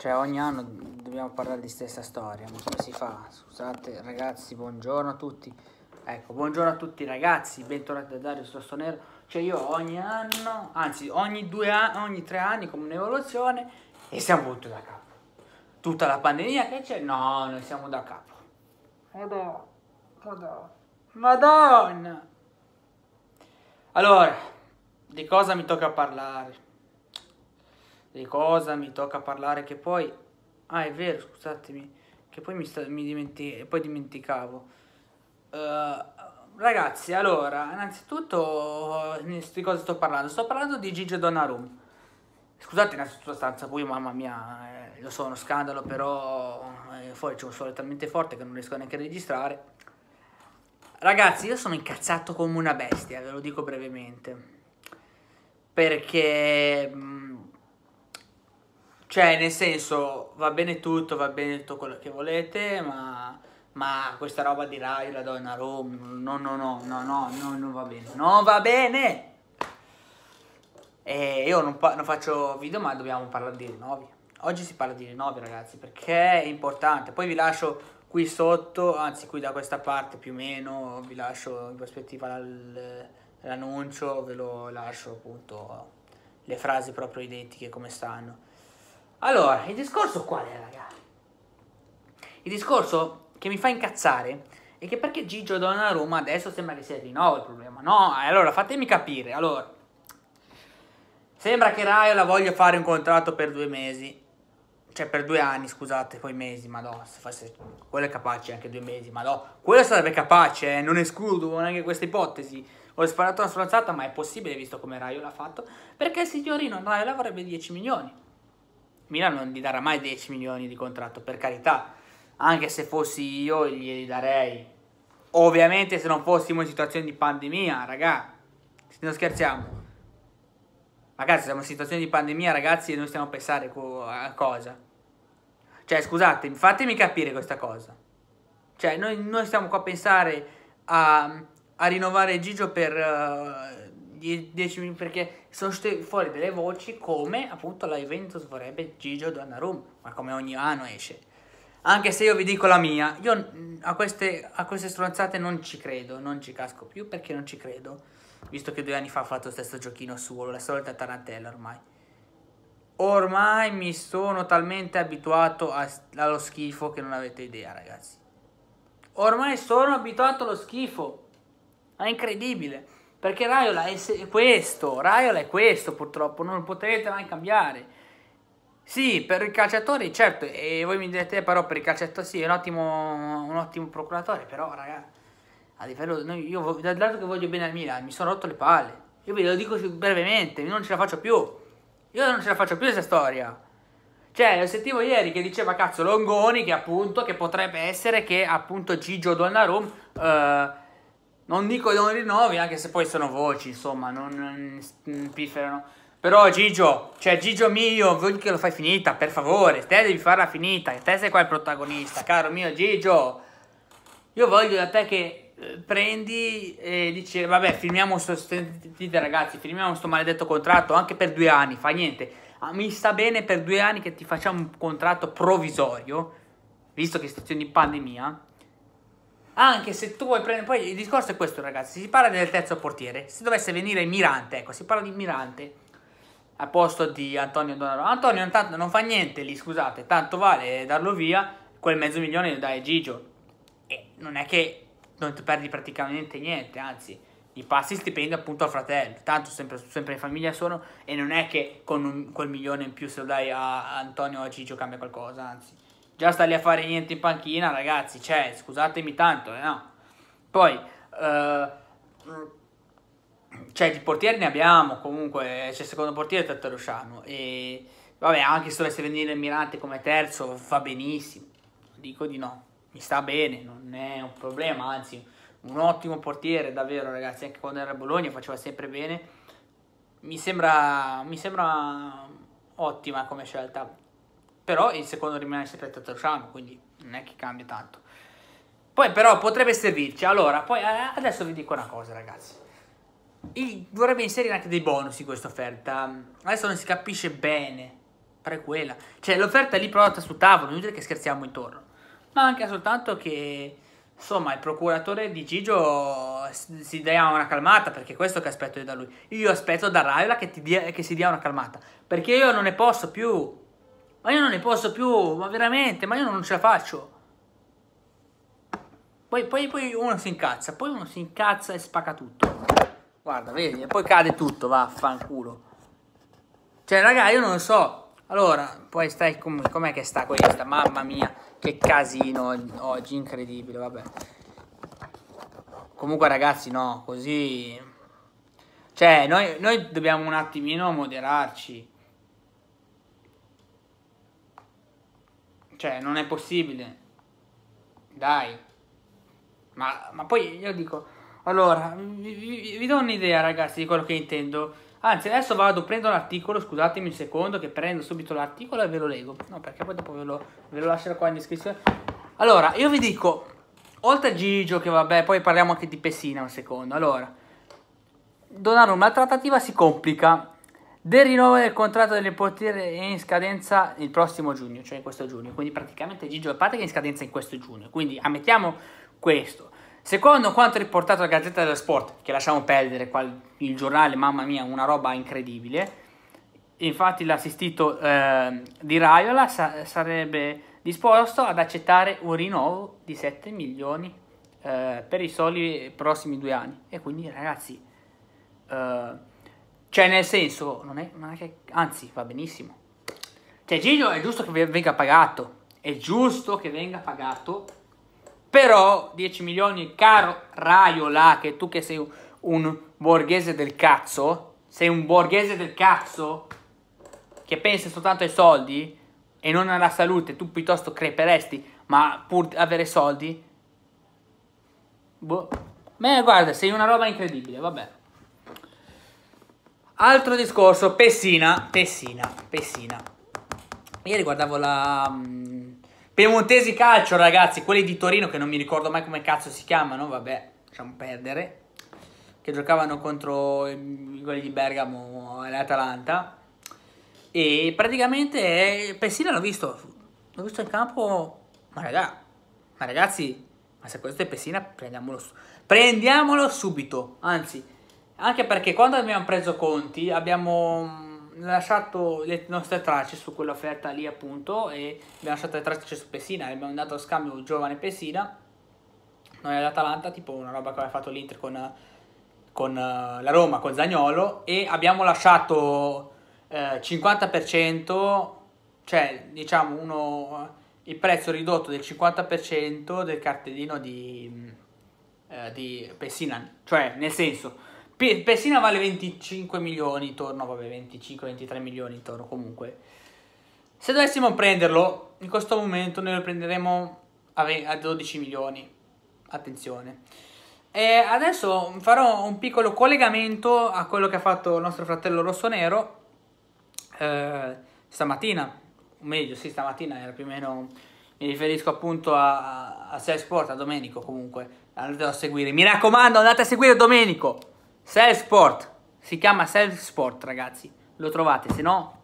Cioè ogni anno dobbiamo parlare di stessa storia, ma come si fa? Scusate ragazzi, buongiorno a tutti. Ecco, buongiorno a tutti ragazzi, bentornati da Dario Rossonero. Cioè io ogni anno, anzi ogni due anni, ogni tre anni come un'evoluzione e siamo tutti da capo. Tutta la pandemia che c'è? No, noi siamo da capo. Madonna. Madonna. Allora, di cosa mi tocca parlare? di cosa mi tocca parlare che poi... Ah, è vero, scusatemi, che poi mi, sta, mi dimenti, poi dimenticavo. Uh, ragazzi, allora, innanzitutto eh, di cosa sto parlando? Sto parlando di Gigio Donnarumma. Scusate in stanza poi mamma mia, eh, lo so, uno scandalo, però eh, fuori c'è un sole talmente forte che non riesco neanche a registrare. Ragazzi, io sono incazzato come una bestia, ve lo dico brevemente. Perché... Mh, mm, cioè, nel senso, va bene tutto, va bene tutto quello che volete, ma, ma questa roba di Rai, la donna Roma, no, no, no, no, no, no, non va bene. Non va bene! E io non, non faccio video, ma dobbiamo parlare di rinnovi. Oggi si parla di rinnovi, ragazzi, perché è importante. Poi vi lascio qui sotto, anzi qui da questa parte più o meno, vi lascio in prospettiva l'annuncio, ve lo lascio appunto le frasi proprio identiche come stanno. Allora, il discorso qual è, raga? Il discorso che mi fa incazzare è che perché Gigio Donnarumma adesso sembra che sia di nuovo il problema. No, eh, allora fatemi capire. Allora, sembra che Raiola voglia fare un contratto per due mesi. Cioè, per due anni, scusate, poi mesi, ma no, se fosse... quello è capace anche due mesi, ma no, quello sarebbe capace, eh, non escludo neanche questa ipotesi. Ho sparato una stronzata, ma è possibile visto come Raiola ha fatto, perché il signorino Raiola vorrebbe 10 milioni. Milan non gli darà mai 10 milioni di contratto, per carità. Anche se fossi io glieli darei. Ovviamente se non fossimo in situazione di pandemia, raga. Non scherziamo. Ragazzi, siamo in situazione di pandemia, ragazzi, e noi stiamo a pensare a cosa. Cioè, scusate, fatemi capire questa cosa. Cioè, noi, noi stiamo qua a pensare a, a rinnovare Gigio per... Uh, 10 minuti perché sono uscite fuori delle voci come appunto la Juventus vorrebbe Gigio Donnarumma, ma come ogni anno esce. Anche se io vi dico la mia, io mm, a queste, a queste stronzate non ci credo, non ci casco più perché non ci credo, visto che due anni fa ho fatto lo stesso giochino suo, la solita tarantella ormai. Ormai mi sono talmente abituato a, allo schifo che non avete idea, ragazzi. Ormai sono abituato allo schifo. È incredibile. Perché Raiola è questo, Raiola è questo purtroppo, non lo potete mai cambiare. Sì, per i calciatori, certo, e voi mi direte, però per i calciatori sì, è un ottimo, un ottimo procuratore, però raga, a livello, io dato che voglio bene al Milan, mi sono rotto le palle. Io ve lo dico brevemente, non ce la faccio più. Io non ce la faccio più questa storia. Cioè, lo sentivo ieri che diceva cazzo Longoni che appunto che potrebbe essere che appunto Gigio Donnarumma eh, non dico che non rinnovi, anche se poi sono voci, insomma, non, non pifferano. Però Gigio, cioè Gigio mio, vuoi che lo fai finita, per favore, te devi farla finita, te sei qua il protagonista, caro mio Gigio. Io voglio da te che eh, prendi e dici, vabbè, firmiamo sto, ragazzi, firmiamo sto maledetto contratto anche per due anni, fa niente. Ah, mi sta bene per due anni che ti facciamo un contratto provvisorio, visto che è situazione di pandemia, anche se tu vuoi prendere... Poi il discorso è questo, ragazzi, si parla del terzo portiere, se dovesse venire Mirante, ecco, si parla di Mirante al posto di Antonio Donaro. Antonio intanto non fa niente lì, scusate, tanto vale darlo via, quel mezzo milione lo dai Gigio. E non è che non ti perdi praticamente niente, anzi, i passi stipendi appunto al fratello, tanto sempre, sempre in famiglia sono e non è che con un, quel milione in più se lo dai a Antonio o a Gigio cambia qualcosa, anzi già sta lì a fare niente in panchina, ragazzi, cioè, scusatemi tanto, eh, no? Poi, eh, mm, cioè, di portieri ne abbiamo, comunque, c'è cioè, secondo portiere Tattarusciano, e vabbè, anche se dovesse venire Mirante come terzo, fa benissimo, dico di no, mi sta bene, non è un problema, anzi, un ottimo portiere, davvero, ragazzi, anche quando era a Bologna faceva sempre bene, mi sembra, mi sembra ottima come scelta, però il secondo rimane sempre Tattarusciano, quindi non è che cambia tanto. Poi però potrebbe servirci, allora, poi eh, adesso vi dico una cosa ragazzi, il, dovrebbe inserire anche dei bonus in questa offerta, adesso non si capisce bene, però è quella, cioè l'offerta è lì provata sul tavolo, inutile che scherziamo intorno, ma anche soltanto che insomma il procuratore di Gigio si dia una calmata perché è questo che aspetto io da lui io aspetto da Raiola che, ti dia, che si dia una calmata perché io non ne posso più ma io non ne posso più, ma veramente, ma io non ce la faccio. Poi, poi, poi uno si incazza, poi uno si incazza e spacca tutto. Guarda, vedi, e poi cade tutto, vaffanculo. Cioè, raga, io non lo so. Allora, poi stai, com'è com che sta questa? Mamma mia, che casino oggi, incredibile, vabbè. Comunque ragazzi, no, così... Cioè, noi, noi dobbiamo un attimino moderarci. Cioè, non è possibile. Dai. Ma, ma poi io dico... Allora, vi, vi, vi do un'idea, ragazzi, di quello che intendo. Anzi, adesso vado, prendo l'articolo, scusatemi un secondo, che prendo subito l'articolo e ve lo leggo. No, perché poi dopo ve lo, ve lo lascerò qua in descrizione. Allora, io vi dico, oltre a Gigio, che vabbè, poi parliamo anche di Pessina un secondo. Allora, Donnarumma, la trattativa si complica del rinnovo del contratto del portiere in scadenza il prossimo giugno, cioè in questo giugno. Quindi praticamente Gigio Parte che è in scadenza in questo giugno. Quindi ammettiamo questo. Secondo quanto riportato dalla Gazzetta dello Sport, che lasciamo perdere il giornale, mamma mia, una roba incredibile. Infatti l'assistito eh, di Raiola sa- sarebbe disposto ad accettare un rinnovo di 7 milioni eh, per i soli prossimi due anni. E quindi ragazzi... Eh, cioè, nel senso, non è, non è che, anzi, va benissimo. Cioè, Giglio è giusto che venga pagato, è giusto che venga pagato, però 10 milioni, caro Raiola, che tu che sei un borghese del cazzo, sei un borghese del cazzo, che pensa soltanto ai soldi e non alla salute, tu piuttosto creperesti, ma pur avere soldi... Boh. Beh, guarda, sei una roba incredibile, vabbè. Altro discorso, Pessina, Pessina, Pessina. Ieri guardavo la um, Piemontesi Calcio, ragazzi, quelli di Torino che non mi ricordo mai come cazzo si chiamano, vabbè, lasciamo perdere. Che giocavano contro i, quelli di Bergamo e l'Atalanta. E praticamente eh, Pessina l'ho visto, l'ho visto in campo, ma, raga, ma ragazzi, ma se questo è Pessina prendiamolo, prendiamolo subito, anzi anche perché quando abbiamo preso conti abbiamo mm, lasciato le nostre tracce su quell'offerta lì appunto e abbiamo lasciato le tracce su Pessina, abbiamo dato a scambio un giovane Pessina, noi all'Atalanta, tipo una roba che aveva fatto l'Inter con, con eh, la Roma, con Zagnolo e abbiamo lasciato uh, eh, 50%, cioè diciamo uno, eh, il prezzo ridotto del 50% del cartellino di, mm, di Pessina, cioè nel senso Pessina vale 25 milioni intorno, vabbè 25-23 milioni intorno comunque. Se dovessimo prenderlo, in questo momento noi lo prenderemo a 12 milioni, attenzione. E adesso farò un piccolo collegamento a quello che ha fatto il nostro fratello rossonero eh, stamattina, o meglio sì stamattina era più o meno, mi riferisco appunto a, a, a Sport, a Domenico comunque, andate a seguire, mi raccomando andate a seguire Domenico! Salesport. Si chiama Salesport, ragazzi. Lo trovate, se no...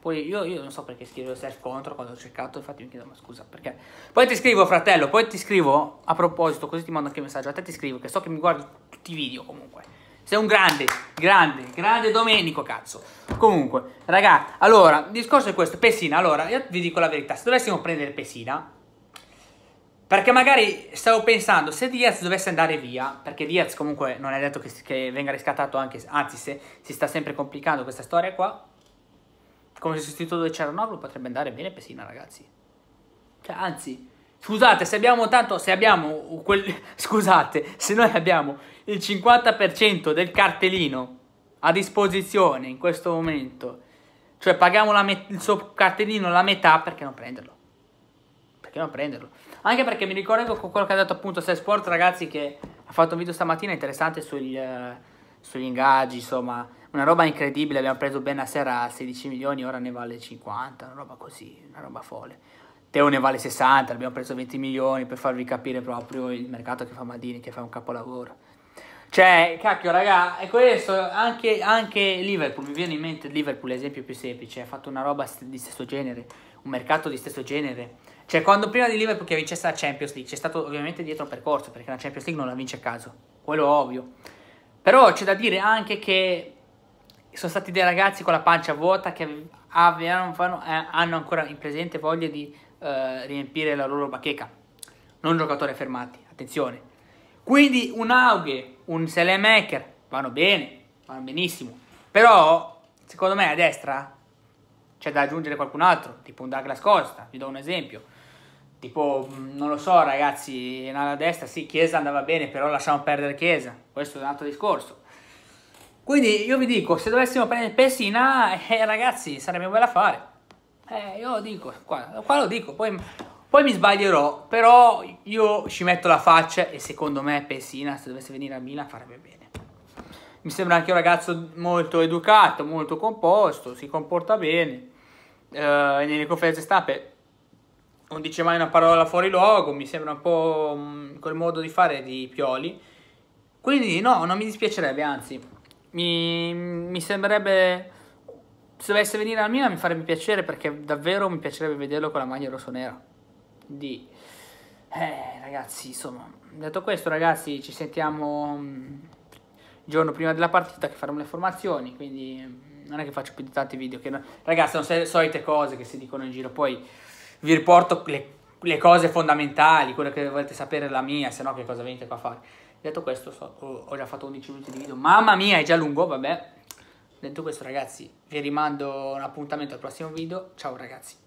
Poi io, io non so perché scrivo self contro quando ho cercato, infatti mi chiedo ma scusa perché. Poi ti scrivo fratello, poi ti scrivo, a proposito, così ti mando anche un messaggio, a te ti scrivo che so che mi guardi tutti i video comunque. Sei un grande, grande, grande Domenico, cazzo. Comunque, ragazzi, allora, il discorso è questo, Pessina, allora, io vi dico la verità, se dovessimo prendere Pessina, perché magari stavo pensando, se Diaz dovesse andare via, perché Diaz comunque non è detto che, che venga riscattato anche, anzi se si sta sempre complicando questa storia qua, come sostituto di Cernovlo potrebbe andare bene Pessina ragazzi. Cioè, anzi, scusate, se abbiamo tanto, se abbiamo, quel, scusate, se noi abbiamo il 50% del cartellino a disposizione in questo momento, cioè paghiamo il suo cartellino la metà, perché non prenderlo? Perché non prenderlo? Anche perché mi ricordo con quello che ha detto appunto Sky Sport, ragazzi, che ha fatto un video stamattina interessante sugli, eh, sugli ingaggi, insomma, una roba incredibile. Abbiamo preso Ben a sera 16 milioni, ora ne vale 50, una roba così, una roba folle. Teo ne vale 60, abbiamo preso 20 milioni per farvi capire proprio il mercato che fa Madini, che fa un capolavoro. Cioè, cacchio, raga, è questo. Anche, anche Liverpool, mi viene in mente Liverpool, l'esempio più semplice, ha fatto una roba di stesso genere, un mercato di stesso genere cioè, quando prima di Liverpool che vincesse la Champions League, c'è stato ovviamente dietro un percorso, perché la Champions League non la vince a caso, quello è ovvio. Però c'è da dire anche che sono stati dei ragazzi con la pancia vuota che avevano, eh, hanno ancora in presente voglia di eh, riempire la loro bacheca. Non giocatori fermati, attenzione. Quindi un Auge, un Selemaker vanno bene, vanno benissimo. Però, secondo me, a destra c'è da aggiungere qualcun altro, tipo un Douglas Costa, vi do un esempio tipo, mm, non lo so ragazzi, in alla destra sì, Chiesa andava bene, però lasciamo perdere Chiesa, questo è un altro discorso. Quindi io vi dico, se dovessimo prendere Pessina, eh, eh, ragazzi, sarebbe bella fare. Eh, io lo dico, qua, qua lo dico, poi, poi, mi sbaglierò, però io ci metto la faccia e secondo me Pessina, se dovesse venire a Milan, farebbe bene. Mi sembra anche un ragazzo molto educato, molto composto, si comporta bene. Eh, nelle conferenze stampe non dice mai una parola fuori luogo, mi sembra un po' quel modo di fare di Pioli. Quindi no, non mi dispiacerebbe, anzi, mi, mi sembrerebbe, se dovesse venire al Milan mi farebbe piacere perché davvero mi piacerebbe vederlo con la maglia rossonera. Di... Eh, ragazzi, insomma, detto questo, ragazzi, ci sentiamo mm, il giorno prima della partita che faremo le formazioni, quindi mm, non è che faccio più di tanti video, che no... ragazzi, non sono solite cose che si dicono in giro, poi vi riporto le, le cose fondamentali, quello che volete sapere è la mia, se no che cosa venite qua a fare. Detto questo, so, ho già fatto 11 minuti di video, mamma mia è già lungo, vabbè. Detto questo ragazzi, vi rimando un appuntamento al prossimo video, ciao ragazzi.